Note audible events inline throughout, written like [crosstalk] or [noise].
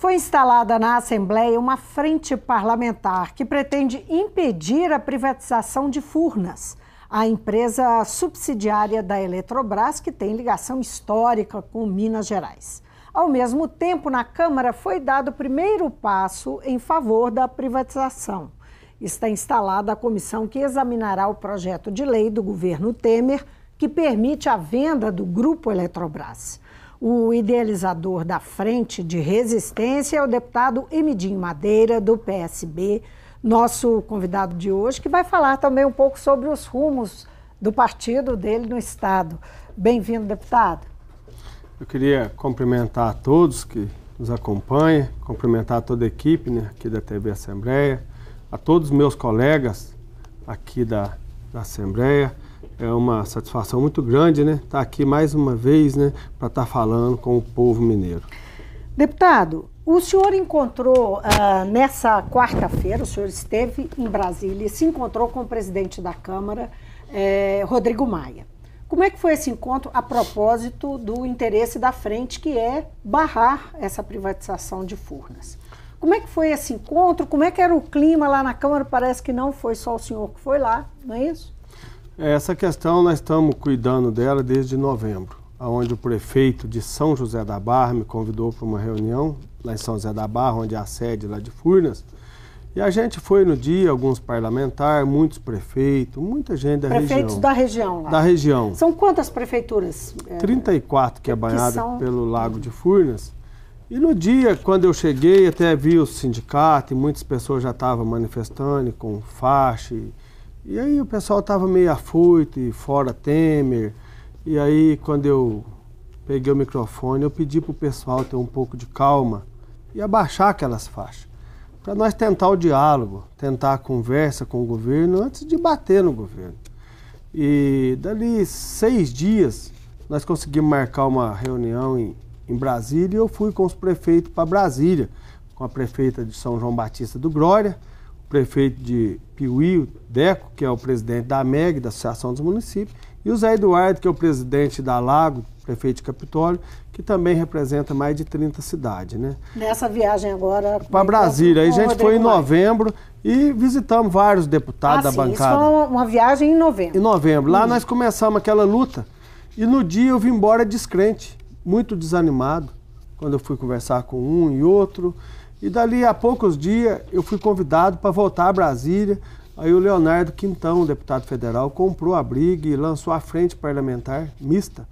Foi instalada na Assembleia uma frente parlamentar que pretende impedir a privatização de Furnas, a empresa subsidiária da Eletrobras que tem ligação histórica com Minas Gerais. Ao mesmo tempo, na Câmara foi dado o primeiro passo em favor da privatização. Está instalada a comissão que examinará o projeto de lei do governo Temer que permite a venda do grupo Eletrobras. O idealizador da Frente de Resistência é o deputado Emidim Madeira, do PSB, nosso convidado de hoje, que vai falar também um pouco sobre os rumos do partido dele no Estado. Bem-vindo, deputado. Eu queria cumprimentar a todos que nos acompanham, cumprimentar toda a equipe né, aqui da TV Assembleia, a todos meus colegas aqui da, da Assembleia, é uma satisfação muito grande, né? Estar tá aqui mais uma vez, né? Para estar tá falando com o povo mineiro. Deputado, o senhor encontrou uh, nessa quarta-feira, o senhor esteve em Brasília e se encontrou com o presidente da Câmara, eh, Rodrigo Maia. Como é que foi esse encontro a propósito do interesse da frente, que é barrar essa privatização de Furnas? Como é que foi esse encontro? Como é que era o clima lá na Câmara? Parece que não foi só o senhor que foi lá, não é isso? É, essa questão nós estamos cuidando dela desde novembro, onde o prefeito de São José da Barra me convidou para uma reunião lá em São José da Barra, onde é a sede lá de Furnas. E a gente foi no dia, alguns parlamentares, muitos prefeitos, muita gente da Prefeitos região. Prefeitos da região lá. Da região. São quantas prefeituras? 34 é, que é banhada são... pelo Lago de Furnas. E no dia, quando eu cheguei, até vi o sindicato e muitas pessoas já estavam manifestando com faixa. E e aí o pessoal estava meio afoito e fora Temer. E aí quando eu peguei o microfone, eu pedi para o pessoal ter um pouco de calma e abaixar aquelas faixas. Para nós tentar o diálogo, tentar a conversa com o governo antes de bater no governo. E dali seis dias nós conseguimos marcar uma reunião em, em Brasília e eu fui com os prefeitos para Brasília, com a prefeita de São João Batista do Glória prefeito de Piuí, o Deco, que é o presidente da MEG, da Associação dos Municípios, e o Zé Eduardo, que é o presidente da Lago, prefeito de Capitólio, que também representa mais de 30 cidades, né? Nessa viagem agora... Para é tá Brasília. Aí a gente foi em novembro e visitamos vários deputados ah, da sim, bancada. Isso foi uma viagem em novembro. Em novembro. Lá hum. nós começamos aquela luta e no dia eu vim embora descrente, muito desanimado, quando eu fui conversar com um e outro. E dali a poucos dias eu fui convidado para voltar a Brasília. Aí o Leonardo Quintão, deputado federal, comprou a briga e lançou a frente parlamentar mista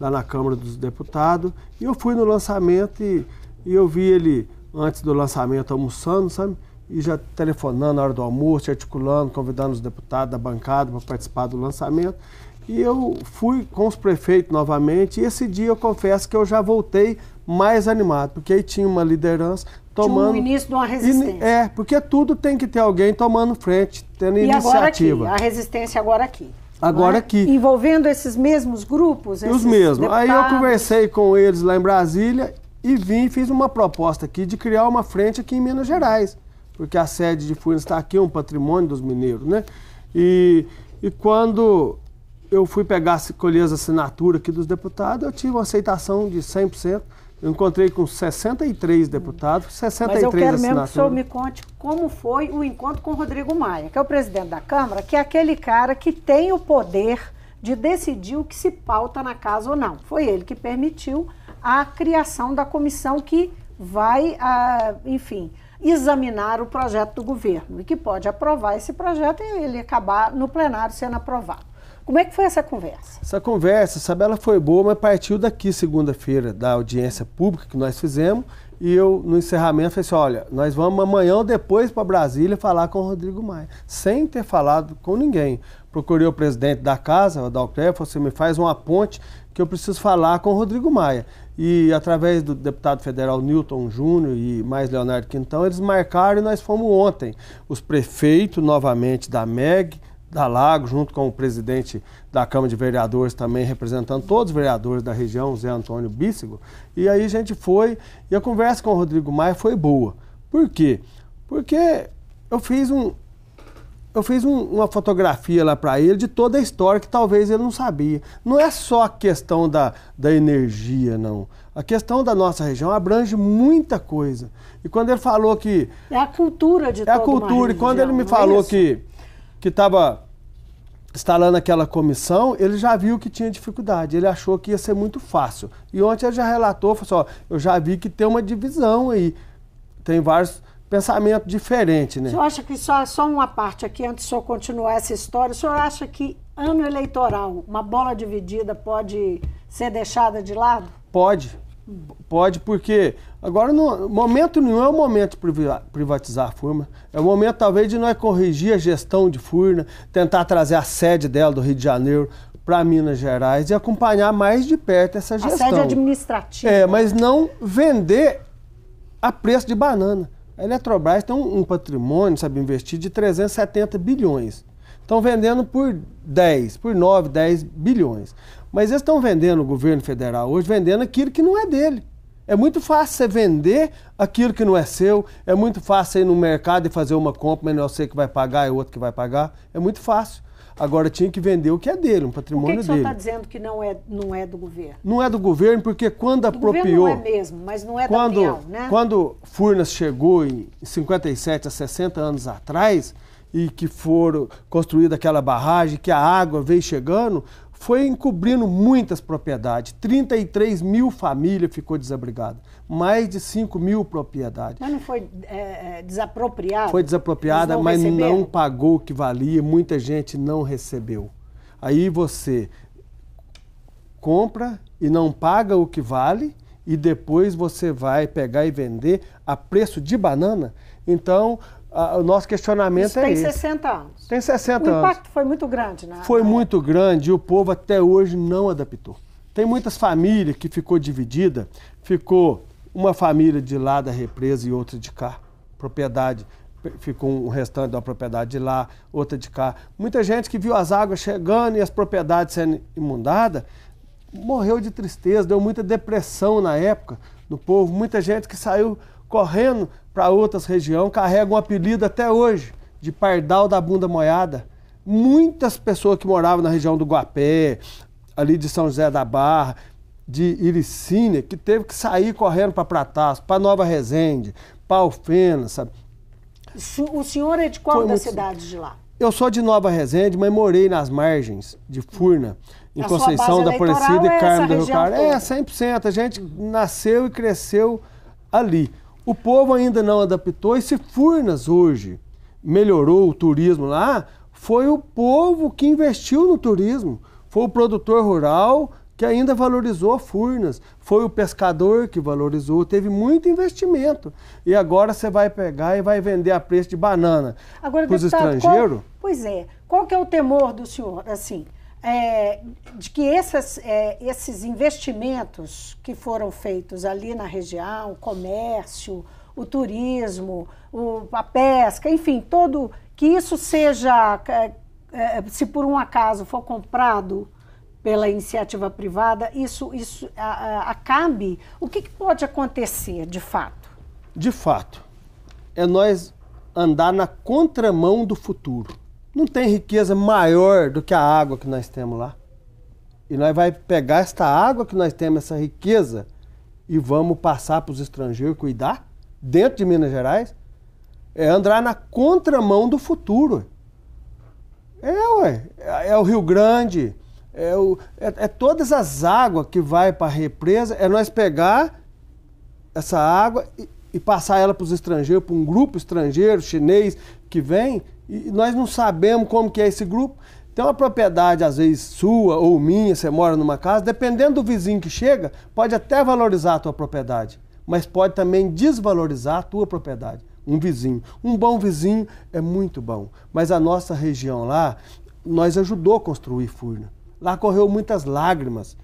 lá na Câmara dos Deputados. E eu fui no lançamento e, e eu vi ele antes do lançamento almoçando, sabe? E já telefonando na hora do almoço, articulando, convidando os deputados da bancada para participar do lançamento. E eu fui com os prefeitos novamente. E esse dia eu confesso que eu já voltei mais animado, porque aí tinha uma liderança tomando. De um início de uma resistência. É, porque tudo tem que ter alguém tomando frente, tendo e iniciativa. Agora aqui, a resistência agora aqui. Agora é? aqui. Envolvendo esses mesmos grupos? Esses Os mesmos. Deputados. Aí eu conversei com eles lá em Brasília e vim e fiz uma proposta aqui de criar uma frente aqui em Minas Gerais. Porque a sede de Furnas está aqui, é um patrimônio dos mineiros, né? E, e quando eu fui pegar, colher as assinaturas aqui dos deputados, eu tive uma aceitação de 100%. Eu encontrei com 63 deputados, 63 Mas eu quero mesmo que o senhor me conte como foi o encontro com o Rodrigo Maia, que é o presidente da Câmara, que é aquele cara que tem o poder de decidir o que se pauta na casa ou não. Foi ele que permitiu a criação da comissão que vai, ah, enfim, examinar o projeto do governo e que pode aprovar esse projeto e ele acabar no plenário sendo aprovado. Como é que foi essa conversa? Essa conversa, sabe, ela foi boa, mas partiu daqui segunda-feira, da audiência pública que nós fizemos. E eu, no encerramento, falei assim: olha, nós vamos amanhã ou depois para Brasília falar com o Rodrigo Maia, sem ter falado com ninguém. Procurei o presidente da casa, o Dalclever, falou assim: me faz uma ponte que eu preciso falar com o Rodrigo Maia. E através do deputado federal Newton Júnior e mais Leonardo Quintão, eles marcaram e nós fomos ontem. Os prefeitos, novamente, da MEG, da Lago, junto com o presidente da Câmara de Vereadores, também representando todos os vereadores da região, Zé Antônio Bícigo. E aí a gente foi, e a conversa com o Rodrigo Maia foi boa. Por quê? Porque eu fiz um. Eu fiz um, uma fotografia lá para ele de toda a história que talvez ele não sabia. Não é só a questão da, da energia, não. A questão da nossa região abrange muita coisa. E quando ele falou que. É a cultura de É a cultura. e quando ele me é falou é que que estava instalando aquela comissão, ele já viu que tinha dificuldade, ele achou que ia ser muito fácil. E ontem ele já relatou, falou assim, ó, eu já vi que tem uma divisão aí, tem vários pensamentos diferentes, né? O senhor acha que, só, só uma parte aqui, antes de o senhor continuar essa história, o senhor acha que ano eleitoral, uma bola dividida pode ser deixada de lado? Pode, Pode, porque agora no momento nenhum é o momento de privatizar a Furna. É o momento talvez de nós corrigir a gestão de Furna, tentar trazer a sede dela do Rio de Janeiro para Minas Gerais e acompanhar mais de perto essa gestão. A sede administrativa. É, mas não vender a preço de banana. A Eletrobras tem um, patrimônio, sabe, investir de 370 bilhões. Estão vendendo por 10, por 9, 10 bilhões. Mas eles estão vendendo o governo federal hoje, vendendo aquilo que não é dele. É muito fácil você vender aquilo que não é seu, é muito fácil você ir no mercado e fazer uma compra, mas não é você que vai pagar, é outro que vai pagar. É muito fácil. Agora tinha que vender o que é dele, um patrimônio dele. Por que, que o senhor está dizendo que não é, não é do governo? Não é do governo, porque quando do apropriou. Não é mesmo, mas não é quando, da né? Quando Furnas chegou em 57 a 60 anos atrás e que foram construída aquela barragem, que a água veio chegando, foi encobrindo muitas propriedades. 33 mil famílias ficou desabrigada. Mais de 5 mil propriedades. Mas não foi é, é desapropriada? Foi desapropriada, não mas receberam. não pagou o que valia. Muita gente não recebeu. Aí você compra e não paga o que vale e depois você vai pegar e vender a preço de banana. Então, o nosso questionamento Isso é tem esse. Tem 60 anos. Tem 60 anos. O impacto foi muito grande, né? Foi é. muito grande e o povo até hoje não adaptou. Tem muitas famílias que ficou dividida, ficou uma família de lá da represa e outra de cá, propriedade. Ficou um restante da propriedade de lá, outra de cá. Muita gente que viu as águas chegando e as propriedades sendo inundadas morreu de tristeza, deu muita depressão na época no povo. Muita gente que saiu correndo para outras regiões, carrega um apelido até hoje de Pardal da Bunda Moiada. Muitas pessoas que moravam na região do Guapé, ali de São José da Barra, de Iricínia, que teve que sair correndo para Pratas, para Nova Resende, para Alfenas. sabe? O senhor é de qual das muito... cidades de lá? Eu sou de Nova Resende, mas morei nas margens de Furna, em a Conceição da Aparecida e é Carmo do Rio Carmo. É, 100%. A gente nasceu e cresceu ali. O povo ainda não adaptou e se Furnas hoje melhorou o turismo lá, foi o povo que investiu no turismo, foi o produtor rural que ainda valorizou a Furnas, foi o pescador que valorizou, teve muito investimento. E agora você vai pegar e vai vender a preço de banana para os estrangeiros? Pois é. Qual que é o temor do senhor, assim? é, de que essas, é, esses investimentos que foram feitos ali na região, o comércio, o turismo, o, a pesca, enfim, todo que isso seja, é, é, se por um acaso for comprado pela iniciativa privada, isso, isso a, a, acabe. O que, que pode acontecer de fato? De fato, é nós andar na contramão do futuro. Não tem riqueza maior do que a água que nós temos lá. E nós vamos pegar esta água que nós temos, essa riqueza, e vamos passar para os estrangeiros cuidar dentro de Minas Gerais. É andar na contramão do futuro. É, ué. É, é o Rio Grande, é, o, é, é todas as águas que vai para a represa, é nós pegar essa água e, e passar ela para os estrangeiros, para um grupo estrangeiro, chinês, que vem e nós não sabemos como que é esse grupo. Tem uma propriedade, às vezes, sua ou minha, você mora numa casa, dependendo do vizinho que chega, pode até valorizar a tua propriedade, mas pode também desvalorizar a tua propriedade. Um vizinho. Um bom vizinho é muito bom. Mas a nossa região lá, nós ajudou a construir Furna. Lá correu muitas lágrimas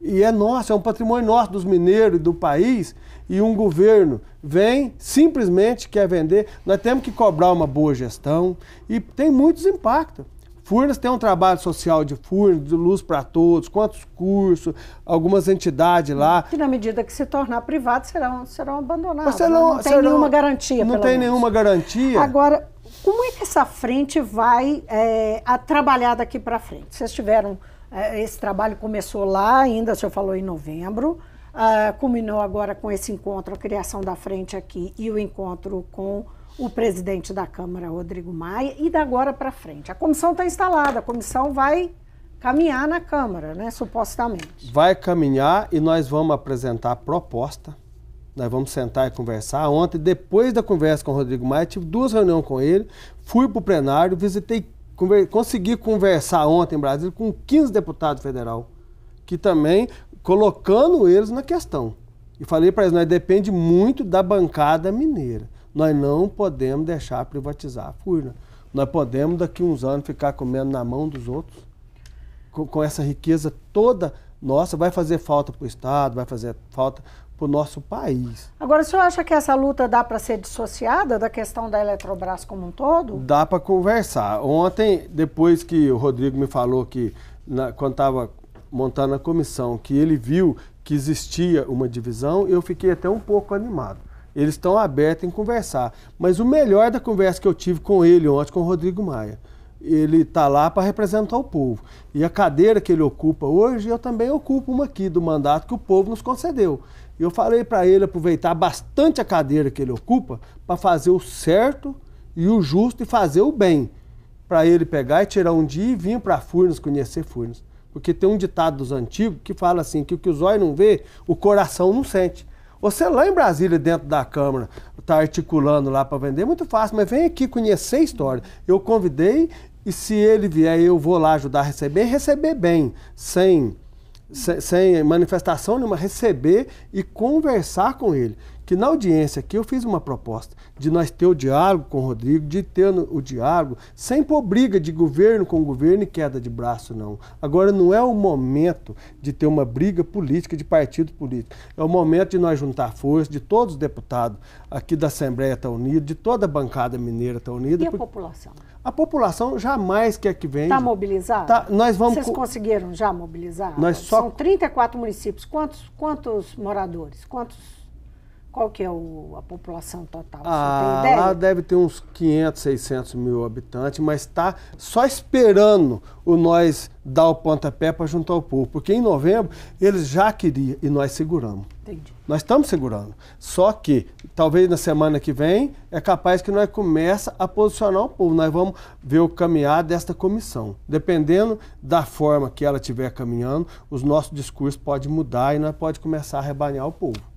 e é nosso, é um patrimônio nosso dos mineiros e do país, e um governo vem, simplesmente quer vender, nós temos que cobrar uma boa gestão e tem muitos impactos. Furnas tem um trabalho social de Furnas, de Luz para Todos, quantos cursos, algumas entidades lá. Que na medida que se tornar privado serão, serão abandonados. Serão, né? não tem serão, nenhuma garantia. Não tem menos. nenhuma garantia. Agora, como é que essa frente vai é, trabalhar daqui para frente? Vocês tiveram é, esse trabalho começou lá, ainda o senhor falou em novembro, uh, culminou agora com esse encontro, a criação da frente aqui e o encontro com o presidente da Câmara, Rodrigo Maia, e da agora para frente. A comissão está instalada, a comissão vai caminhar na Câmara, né, supostamente. Vai caminhar e nós vamos apresentar a proposta. Nós vamos sentar e conversar. Ontem, depois da conversa com o Rodrigo Maia, tive duas reuniões com ele, fui para o plenário, visitei Conver consegui conversar ontem em Brasília com 15 deputados federal, que também colocando eles na questão. E falei para eles, nós depende muito da bancada mineira. Nós não podemos deixar privatizar a Furna. Nós podemos daqui uns anos ficar comendo na mão dos outros. Com, com essa riqueza toda nossa, vai fazer falta para o Estado, vai fazer falta para o nosso país. Agora, o senhor acha que essa luta dá para ser dissociada da questão da Eletrobras como um todo? Dá para conversar. Ontem, depois que o Rodrigo me falou que, na, quando estava montando a comissão, que ele viu que existia uma divisão, eu fiquei até um pouco animado. Eles estão abertos em conversar. Mas o melhor da conversa que eu tive com ele ontem, com o Rodrigo Maia, ele está lá para representar o povo. E a cadeira que ele ocupa hoje, eu também ocupo uma aqui, do mandato que o povo nos concedeu. Eu falei para ele aproveitar bastante a cadeira que ele ocupa para fazer o certo e o justo e fazer o bem. Para ele pegar e tirar um dia e vir para Furnas conhecer Furnas. Porque tem um ditado dos antigos que fala assim: que o que os olhos não vê, o coração não sente. Você lá em Brasília, dentro da Câmara, está articulando lá para vender, é muito fácil, mas vem aqui conhecer a história. Eu convidei e se ele vier, eu vou lá ajudar a receber, receber bem, sem sem, sem manifestação nenhuma, receber e conversar com ele que na audiência aqui eu fiz uma proposta de nós ter o diálogo com o Rodrigo, de ter o diálogo, sem pôr briga de governo com governo e queda de braço, não. Agora não é o momento de ter uma briga política de partido político. É o momento de nós juntar forças, de todos os deputados aqui da Assembleia estar tá unidos, de toda a bancada mineira estar tá unida. E a porque... população? A população jamais quer que venha. Está mobilizada? Tá, nós vamos... Vocês conseguiram já mobilizar? Nós só... São 34 municípios. Quantos, quantos moradores? Quantos qual que é o, a população total? Ah, lá deve ter uns 500, 600 mil habitantes, mas está só esperando o nós dar o pontapé para juntar o povo. Porque em novembro eles já queriam e nós seguramos. Entendi. Nós estamos segurando. Só que talvez na semana que vem é capaz que nós começa a posicionar o povo. Nós vamos ver o caminhar desta comissão. Dependendo da forma que ela estiver caminhando, os nossos discursos podem mudar e nós podemos começar a rebanhar o povo.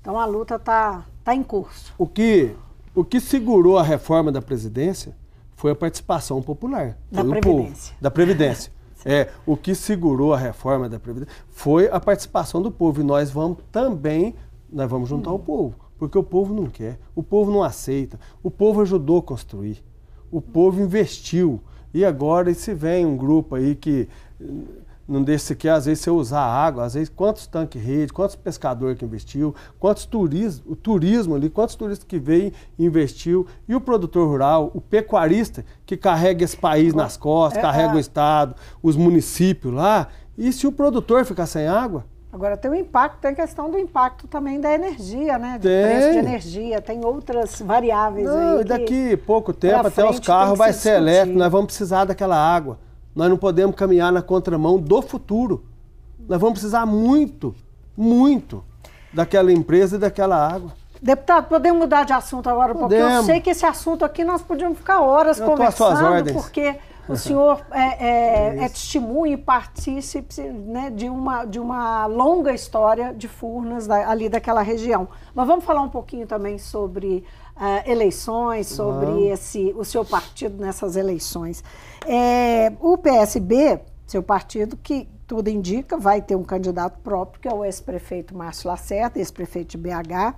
Então a luta está tá em curso. O que, o que segurou a reforma da presidência foi a participação popular. Da Previdência. Povo, da Previdência. [laughs] é, o que segurou a reforma da Previdência foi a participação do povo. E nós vamos também, nós vamos juntar hum. o povo. Porque o povo não quer, o povo não aceita, o povo ajudou a construir, o povo investiu. E agora se vem um grupo aí que não deixa você aqui, às vezes, você usar água, às vezes, quantos tanque rede, quantos pescadores que investiu, quantos turismo, o turismo ali, quantos turistas que veio e investiu, e o produtor rural, o pecuarista, que carrega esse país nas é, costas, é, carrega é. o Estado, os municípios lá, e se o produtor ficar sem água? Agora tem o impacto, tem a questão do impacto também da energia, né? Do tem. preço de energia, tem outras variáveis Não, aí. Que daqui pouco tempo até os carros vai ser elétrico, nós vamos precisar daquela água. Nós não podemos caminhar na contramão do futuro. Nós vamos precisar muito, muito daquela empresa e daquela água. Deputado, podemos mudar de assunto agora, um podemos. eu sei que esse assunto aqui nós podíamos ficar horas eu conversando, porque o senhor é, é, é, é testemunha e partícipe né, de, uma, de uma longa história de Furnas ali daquela região. Mas vamos falar um pouquinho também sobre uh, eleições, sobre esse, o seu partido nessas eleições. É, o PSB, seu partido, que tudo indica, vai ter um candidato próprio, que é o ex-prefeito Márcio Lacerda, ex-prefeito de BH.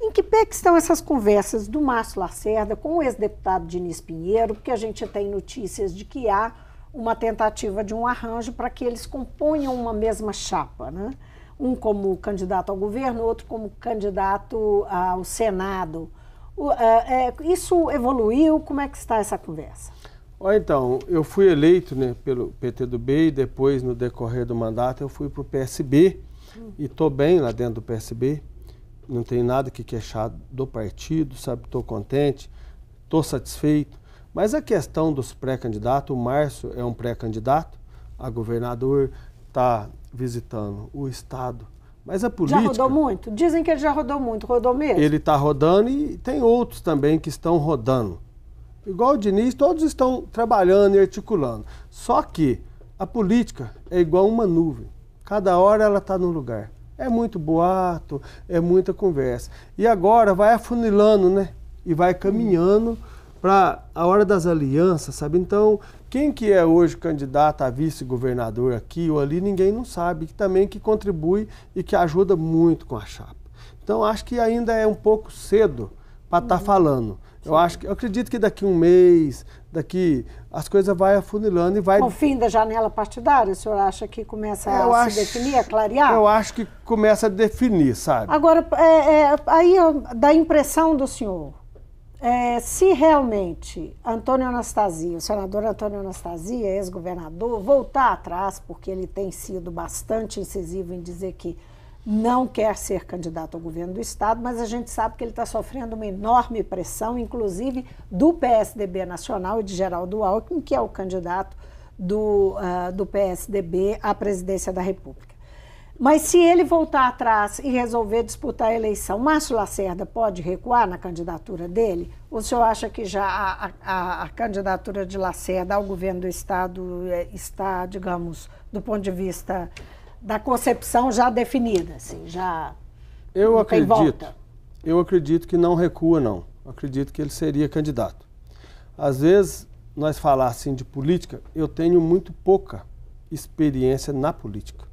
Em que pé que estão essas conversas do Márcio Lacerda com o ex-deputado Diniz Pinheiro, porque a gente tem notícias de que há uma tentativa de um arranjo para que eles componham uma mesma chapa, né? um como candidato ao governo, outro como candidato ao Senado. É, é, isso evoluiu? Como é que está essa conversa? então, eu fui eleito né, pelo B e depois, no decorrer do mandato, eu fui para o PSB e estou bem lá dentro do PSB. Não tem nada que queixar do partido, sabe? Estou contente, estou satisfeito. Mas a questão dos pré-candidatos, o Márcio é um pré-candidato a governador, está visitando o Estado, mas a é política. Já rodou muito? Dizem que ele já rodou muito, rodou mesmo? Ele está rodando e tem outros também que estão rodando. Igual o Diniz, todos estão trabalhando e articulando. Só que a política é igual uma nuvem. Cada hora ela está no lugar. É muito boato, é muita conversa. E agora vai afunilando, né? E vai caminhando. Hum para a hora das alianças, sabe? Então, quem que é hoje candidato a vice-governador aqui ou ali, ninguém não sabe, que também que contribui e que ajuda muito com a chapa. Então, acho que ainda é um pouco cedo para estar tá uhum. falando. Eu acho que eu acredito que daqui um mês, daqui as coisas vai afunilando e vai Com o fim da janela partidária, o senhor acha que começa eu a acho... se definir, a clarear? Eu acho que começa a definir, sabe? Agora, é, é, aí dá a impressão do senhor é, se realmente Antônio Anastasia, o senador Antônio Anastasia, ex-governador, voltar atrás, porque ele tem sido bastante incisivo em dizer que não quer ser candidato ao governo do Estado, mas a gente sabe que ele está sofrendo uma enorme pressão, inclusive do PSDB Nacional e de Geraldo Alckmin, que é o candidato do, uh, do PSDB à presidência da República. Mas se ele voltar atrás e resolver disputar a eleição, Márcio Lacerda pode recuar na candidatura dele? Ou o senhor acha que já a, a, a candidatura de Lacerda ao governo do Estado eh, está, digamos, do ponto de vista da concepção já definida? Assim, já eu acredito. Eu acredito que não recua, não. Eu acredito que ele seria candidato. Às vezes, nós falar assim de política, eu tenho muito pouca experiência na política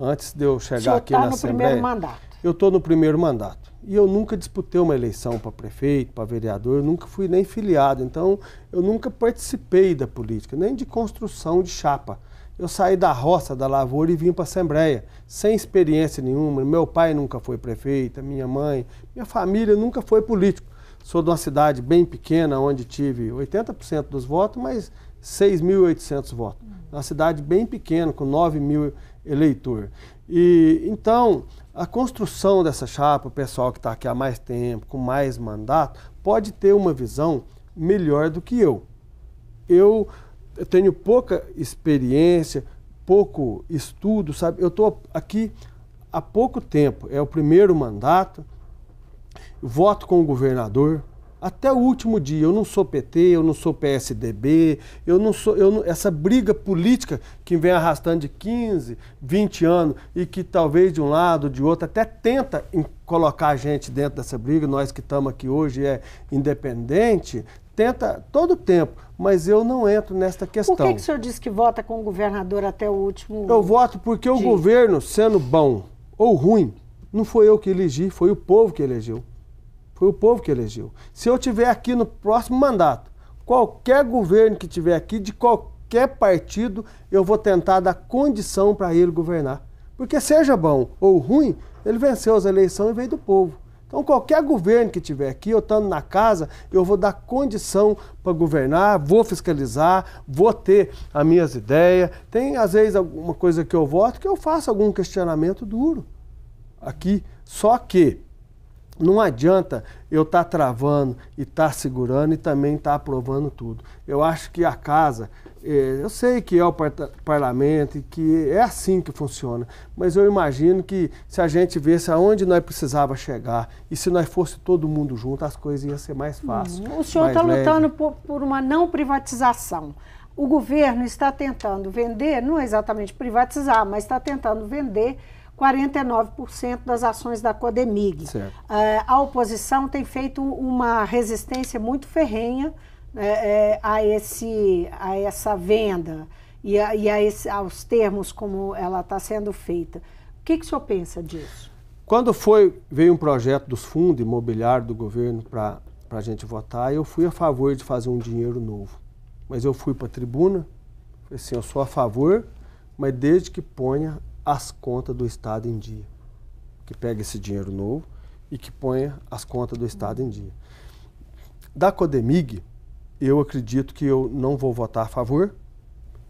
antes de eu chegar aqui tá na no Primeiro mandato. Eu estou no primeiro mandato. E eu nunca disputei uma eleição para prefeito, para vereador, eu nunca fui nem filiado. Então, eu nunca participei da política, nem de construção de chapa. Eu saí da roça, da lavoura e vim para a Assembleia, sem experiência nenhuma. Meu pai nunca foi prefeito, minha mãe, minha família nunca foi político. Sou de uma cidade bem pequena, onde tive 80% dos votos, mas 6.800 votos. Uma cidade bem pequena, com 9 mil eleitor. E então, a construção dessa chapa, o pessoal que está aqui há mais tempo, com mais mandato, pode ter uma visão melhor do que eu. Eu tenho pouca experiência, pouco estudo, sabe? Eu estou aqui há pouco tempo, é o primeiro mandato, voto com o governador, até o último dia. Eu não sou PT, eu não sou PSDB, eu não sou. Eu não, essa briga política que vem arrastando de 15, 20 anos e que talvez de um lado, de outro, até tenta colocar a gente dentro dessa briga, nós que estamos aqui hoje é independente, tenta todo o tempo, mas eu não entro nesta questão. Por que, que o senhor diz que vota com o governador até o último? Eu voto porque dia. o governo, sendo bom ou ruim, não foi eu que elegi, foi o povo que elegeu. Foi o povo que elegeu. Se eu tiver aqui no próximo mandato, qualquer governo que tiver aqui, de qualquer partido, eu vou tentar dar condição para ele governar. Porque seja bom ou ruim, ele venceu as eleições e veio do povo. Então, qualquer governo que tiver aqui, eu estando na casa, eu vou dar condição para governar, vou fiscalizar, vou ter as minhas ideias. Tem, às vezes, alguma coisa que eu voto que eu faço algum questionamento duro aqui. Só que não adianta eu estar tá travando e estar tá segurando e também estar tá aprovando tudo. Eu acho que a casa, eh, eu sei que é o parlamento e que é assim que funciona, mas eu imagino que se a gente visse aonde nós precisava chegar e se nós fosse todo mundo junto, as coisas iam ser mais hum, fáceis. O senhor está lutando por, por uma não privatização o governo está tentando vender, não é exatamente privatizar, mas está tentando vender 49% das ações da Codemig. Uh, a oposição tem feito uma resistência muito ferrenha uh, a, esse, a essa venda e, a, e a esse, aos termos como ela está sendo feita. O que, que o senhor pensa disso? Quando foi, veio um projeto dos fundos imobiliários do governo para a gente votar, eu fui a favor de fazer um dinheiro novo. Mas eu fui para a tribuna, falei assim, eu sou a favor, mas desde que ponha as contas do Estado em dia. Que pega esse dinheiro novo e que ponha as contas do Estado em dia. Da Codemig, eu acredito que eu não vou votar a favor,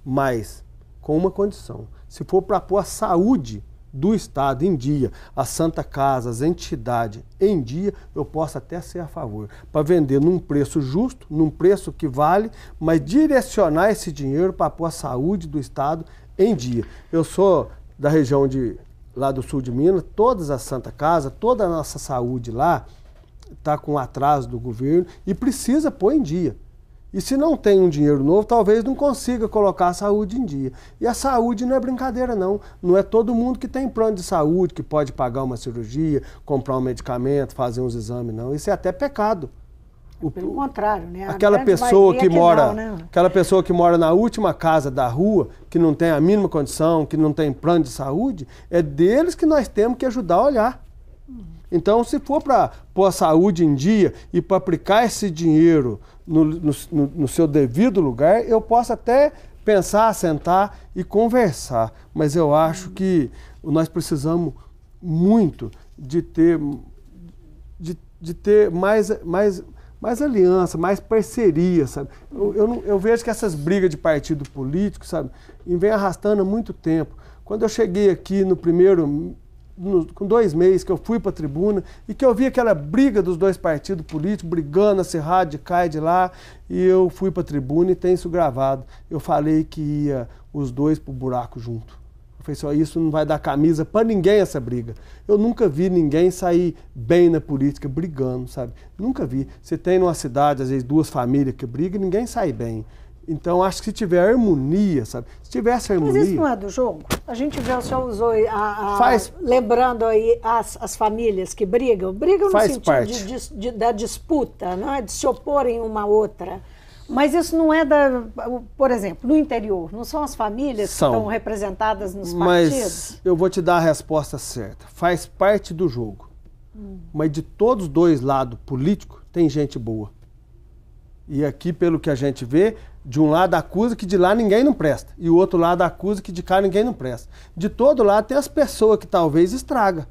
mas com uma condição. Se for para pôr a saúde do Estado em dia, a Santa Casa, as entidades em dia, eu posso até ser a favor. Para vender num preço justo, num preço que vale, mas direcionar esse dinheiro para pôr a saúde do Estado em dia. Eu sou da região de lá do sul de Minas, todas as Santa Casa, toda a nossa saúde lá está com atraso do governo e precisa pôr em dia. E se não tem um dinheiro novo, talvez não consiga colocar a saúde em dia. E a saúde não é brincadeira, não. Não é todo mundo que tem plano de saúde, que pode pagar uma cirurgia, comprar um medicamento, fazer uns exames, não. Isso é até pecado. O, Pelo contrário, né? aquela pessoa que, que mora, não, né? aquela pessoa que mora na última casa da rua, que não tem a mínima condição, que não tem plano de saúde, é deles que nós temos que ajudar a olhar. Então, se for para pôr a saúde em dia e para aplicar esse dinheiro no, no, no, seu devido lugar, eu posso até pensar, sentar e conversar. Mas eu acho uhum. que nós precisamos muito de ter de, de ter mais, mais mais aliança, mais parceria, sabe? Eu, eu, não, eu, vejo que essas brigas de partido político, sabe, vem arrastando há muito tempo. Quando eu cheguei aqui no primeiro, no, com dois meses que eu fui para a tribuna e que eu vi aquela briga dos dois partidos políticos, brigando, acirrado de cá e de lá, e eu fui para a tribuna e tem isso gravado. Eu falei que ia os dois para o buraco junto. Falei assim, isso não vai dar camisa para ninguém essa briga. Eu nunca vi ninguém sair bem na política brigando, sabe? Nunca vi. Você tem numa cidade, às vezes, duas famílias que brigam e ninguém sai bem. Então, acho que se tiver harmonia, sabe? Se tivesse harmonia. Mas isso não é do jogo? A gente já só usou. A, a, faz, lembrando aí as, as famílias que brigam. Brigam no sentido de, de, da disputa, não é? De se oporem uma à outra. Mas isso não é da. Por exemplo, no interior, não são as famílias são, que estão representadas nos partidos? Mas eu vou te dar a resposta certa. Faz parte do jogo. Hum. Mas de todos os dois lados político, tem gente boa. E aqui, pelo que a gente vê, de um lado acusa que de lá ninguém não presta. E o outro lado acusa que de cá ninguém não presta. De todo lado tem as pessoas que talvez estraga.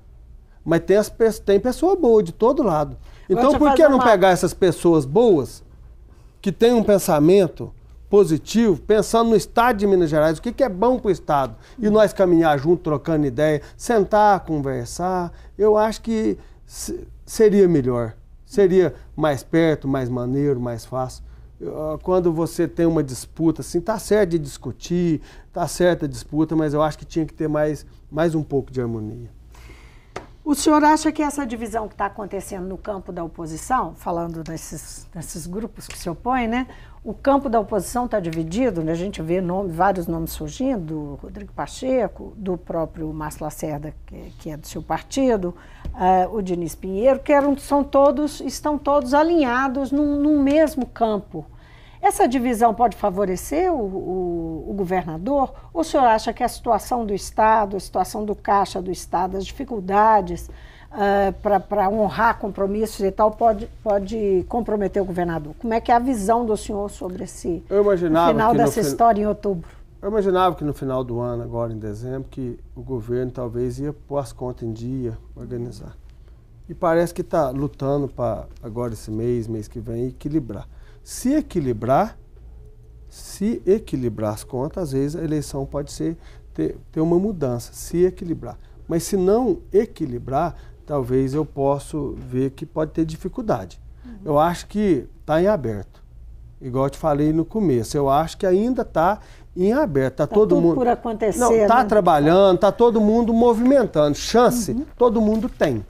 Mas tem, as, tem pessoa boa de todo lado. Então por que não uma... pegar essas pessoas boas? que tem um pensamento positivo, pensando no Estado de Minas Gerais, o que, que é bom para o Estado. E nós caminhar junto, trocando ideia, sentar, conversar, eu acho que seria melhor. Seria mais perto, mais maneiro, mais fácil. Ah, quando você tem uma disputa, assim, tá certo de discutir, tá certa a disputa, mas eu acho que tinha que ter mais, mais um pouco de harmonia. O senhor acha que essa divisão que está acontecendo no campo da oposição, falando desses, desses grupos que se opõem, né? O campo da oposição está dividido, né? a gente vê nome, vários nomes surgindo, do Rodrigo Pacheco, do próprio Márcio Lacerda, que, que é do seu partido, uh, o Diniz Pinheiro, que eram, são todos, estão todos alinhados num, num mesmo campo essa divisão pode favorecer o, o, o, governador? Ou o senhor acha que a situação do Estado, a situação do caixa do Estado, as dificuldades uh, eh, para honrar compromissos e tal, pode, pode comprometer o governador? Como é que é a visão do senhor sobre esse final dessa história em outubro? Eu imaginava que no final do ano, agora em dezembro, que o governo talvez ia pôr as contas em dia, organizar. E parece que está lutando para agora esse mês, mês que vem, equilibrar se equilibrar, se equilibrar as contas, às vezes a eleição pode ser ter, ter uma mudança, se equilibrar. Mas se não equilibrar, talvez eu possa ver que pode ter dificuldade. Uhum. Eu acho que está em aberto. Igual eu te falei no começo, eu acho que ainda está em aberto. Está tá todo tudo mundo. por acontecer. Não, está né? trabalhando, está todo mundo movimentando. Chance, uhum. todo mundo tem.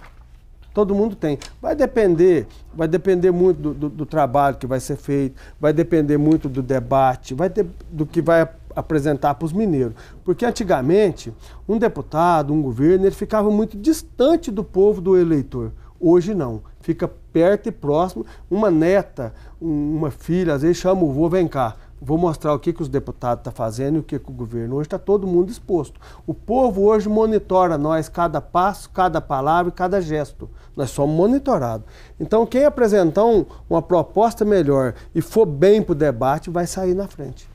Todo mundo tem. Vai depender, vai depender muito do, do, do trabalho que vai ser feito, vai depender muito do debate, vai ter, do que vai apresentar para os mineiros. Porque antigamente, um deputado, um governo, ele ficava muito distante do povo, do eleitor. Hoje não. Fica perto e próximo. Uma neta, uma filha, às vezes chama o vô, vem cá vou mostrar o que, que os deputados estão tá fazendo e o que, que o governo. Hoje está todo mundo exposto. O povo hoje monitora nós, cada passo, cada palavra e cada gesto. Nós somos monitorados. Então, quem apresentar um, uma proposta melhor e for bem para o debate, vai sair na frente.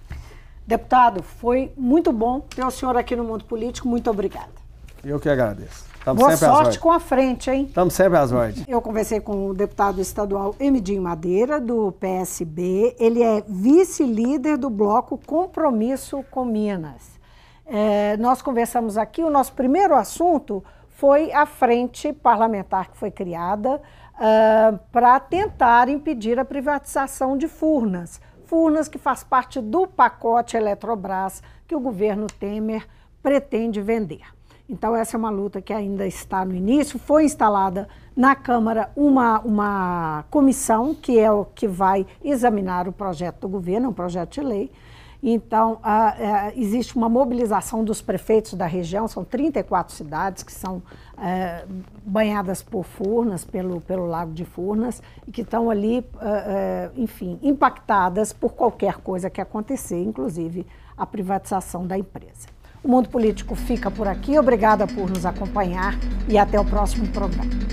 Deputado, foi muito bom ter o senhor aqui no Mundo Político. Muito obrigada. Eu que agradeço. Tamo Boa sorte com a frente, hein? Estamos sempre às ordens. Eu conversei com o deputado estadual Emidim Madeira, do PSB. Ele é vice-líder do bloco Compromisso com Minas. É, nós conversamos aqui, o nosso primeiro assunto foi a frente parlamentar que foi criada uh, ah, para tentar impedir a privatização de Furnas. Furnas que faz parte do pacote Eletrobras que o governo Temer pretende vender. Então, essa é uma luta que ainda está no início. Foi instalada na Câmara uma, uma comissão, que é o que vai examinar o projeto do governo, um projeto de lei. Então, uh, uh, existe uma mobilização dos prefeitos da região, são 34 cidades que são uh, banhadas por Furnas, pelo, pelo Lago de Furnas, e que estão ali, é, enfim, impactadas por qualquer coisa que acontecer, inclusive a privatização da empresa. O Mundo Político fica por aqui. Obrigada por nos acompanhar e até o próximo programa.